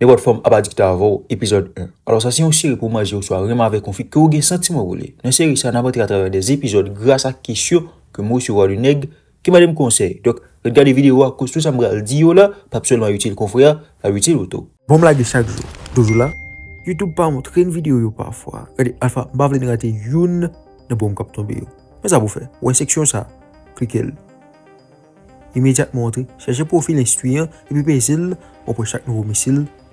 Nè vòt fòm abadik ta avò epizod 1 Alò sa si yon siri pou maji ou so a remave konfi Kyo ou gen senti mò wole Nè siri sa nabotre atreve an des epizod Gras a kishyo ke mou sou wadou neg Ki madem konsey Dok regade videyo wakou Sousan mbre al di yo la Pap selman yotil konfoya A yotil wotou Bon blag de chak jo Dojou la Youtube pa montre yon videyo yo pa fwa Gade alfa mba vle negate youn Nè bom kap tombe yo Mè sa pou fe Ou en seksyon sa Klike l Imediat montre Cheche profil instituyen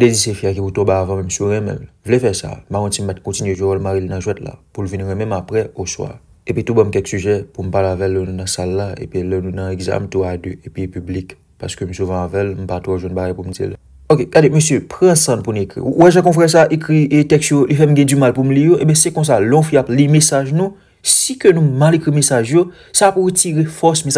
Adè di se fè akè pou tou bè avè mè msou rè mè mè, vle fè sa, mè an ti mbèt kontinye jo wèl maril nan jwèt la pou l vin rè mè mèm apre ou swa. Epi tou bèm kèk sujè pou m bèl avèl loun nan sal la epi loun nan egzam tou adu epi epi publik. Paske m souvan avèl m bèl tou wèl joun barè pou m di lè. Ok, kade, msou, pren san pou m ekri. Ou wè jè kon fè sa ekri e teks yo, e fèm gen du mal pou m li yo, e bè se kon sa loun fè ap li mesaj nou, si ke nou mal ekri mesaj yo, sa pou ti refos mes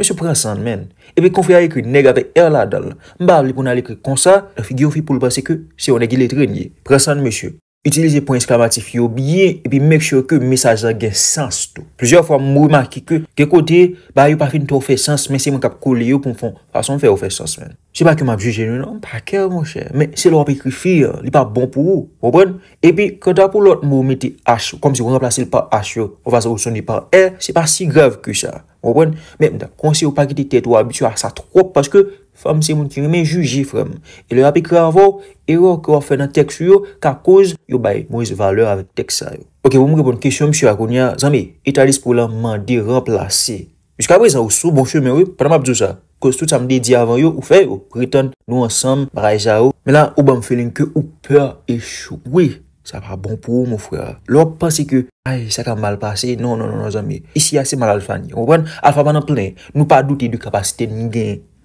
Monsye prasan men, ebe kon fwe a ekri neg ave er la dal, mba li pou nan ekri kon sa, la fi gyo fi pou l basi ke se yon e gile trenye. Prasan monsye. Utilize pou esklamatif yo biye, epi meksyo ke mensajer gen sens tou. Plezyon fwa mou wimaki ke, geko de, ba yo pa fin ton fè sens men se mwen kap kou li yo pou mfon fason fè ou fè sens men. Se pa ke mab ju jenou nan, pa kè mon chè, men se lwa pe kifir, li pa bon pou ou, mou bon? Epi, kwen da pou lout mou meti H, kom si wou nan plase li pa H yo, wazan woson li pa E, se pa si grev ki sa, mou bon? Men mda, konsi wou pa giti tèt wou abisyo a sa trop, paske... Fèm se moun ki remè juji frem. E lè api kre avò, erò kwa fè nan tek su yo, ka kòz yo bay mwèz valè avè tek sa yo. Ok, wè mwen repon kèsyon msè akoun ya, zanmè, etalis pou la mandi remplase. Jusk apè zanw sou, bon chè men wè, pran ap zousa. Kòz tout sa mdè di avò yo, ou fè yo, priton nou ansam, baray zanw, men la ou ban fèlèn ke ou pèr e chou. Ouè, sa pa bon pou ou mwè fèlèn. Lò, pasi ke, ay,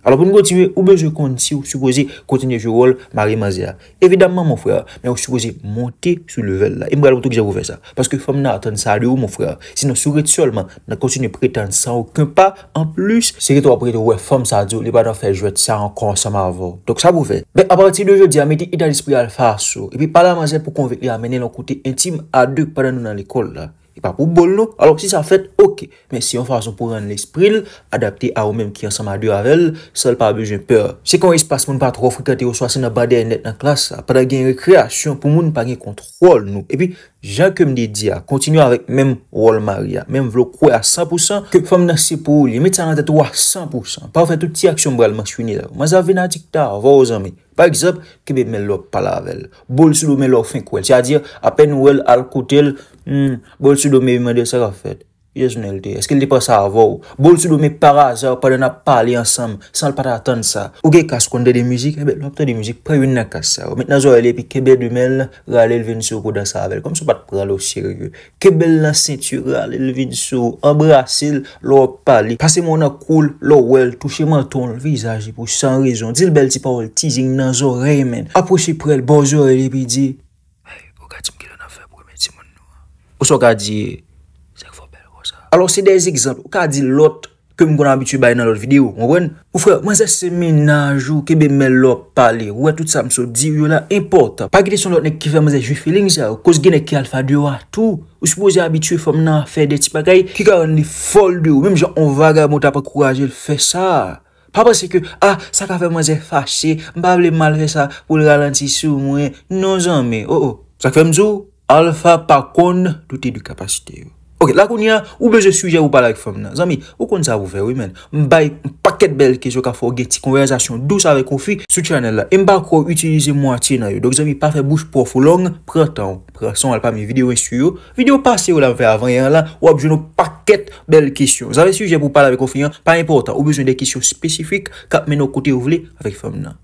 Alors pou nou kontive ou bejou konti ou soupozi kontine jou rol Marie Mazia. Evidemman moun frè, men ou soupozi monti sou level la. E mbre al boutou ki ja pou fè sa. Paske fèm nan atan sa di ou moun frè. Si nan souret solman nan kontine prétan sa ouken pa, an plus se reto apre te wè fèm sa di ou, li pa nan fè jwet sa an kon sa ma avon. Tok sa pou fè. Ben aprati de jodi, ameti itan dispri al farsou. E pi pala ma zè pou konvek li amene loun kote intime adouk padan nou nan l'ekol la. E pa pou bol nou, alok si sa fèt, ok. Men si yon fason pou ren l'espril, adapte a ou menm ki yon sa madur avèl, sal pa bejèn pèr. Se kon yon espas moun patro frikate ou swase na bade en net nan klas, apada gen yon rekreasyon, pou moun pan gen kontrol nou. E pi, jan kem de di ya, kontinu avèk menm rol maria, menm vlo kwe a 100%, ke fèm nasi pou ou li, menm sa nan det ou a 100%, pa ou fè tout ti aksyon mbrel mè chwini la. Mè zavè nan tikta, avò ou zanmè. Par eksept, kibe men lop palavel. Bol su do men lop fink wel. Se a diye, apen wel al koutel, hmm, bol su do men vimende sa ka fet. Jezounel eh de, eske li di pa sa avou? Bol si do mi para aze ou pa dana pali ansam, san l pata atan sa. Ou ge kaskonde de mouzik, ebe, l wapte de mouzik pre yon na kasa ou. Met nan zo el e pi kebe dume l, rale l vinsou pou dansa avel. Kom se pat kouzalo sirye. Kebe l la situ, rale l vinsou, embrase l, l wap pali. Kase moun akoul, l wel, touche moun ton, l vizaje pou, san rizon. Dil bel ti pa wel, ti zing nan zo rey men. Apoche pre l, bonzo el e pi di, Hey, wakati mke l an afep, wame ti moun nou. Alo se dez ekzant, ou ka di lot ke m kon abitue bay nan lot videyo, mwen? Ou fre, mwen se semen nan jou kebe men lot pale, wè e tout sa m sou di yon la, importan. Pa gite son lot ne kife mwen se jwi feeling zè, ou koz gen ne ki alfa diyo a tou. Ou supose abitue fòm nan fè de ti paka yi, ki ka yon li fol diyo, mwen jè on vaga mouta pa kourajil fè sa. Pa pa se ke, ah, sa ka fè mwen se fache, mba ble mal fè sa pou l'galantisi ou mwen, nou zan me, ou oh, ou. Oh. Sa kfe mzou, alfa pa kon, touti di kapasite yo. Ok, lakoun ya, oubeze suje pou pala ek fèm nan. Zami, ou kon zavou fè wè wè men, mbay mpakèt bel kèjou ka fò gè ti konveransasyon dous avè kon fi sou chanel la. Mba kò, utilize mwati nan yo. Dok zami, pa fè bouche pou fò long, prè tan, prè san alpam yon videyo yon suyo. Videyo pase yo la mfè avè yon la, wap jounou pakèt bel kèjou. Zami, suje pou pala ek kon fi yon, pa yon portan, oubezoun de kèjou spesifik, kap men nou kote yon vle, avèk fèm nan.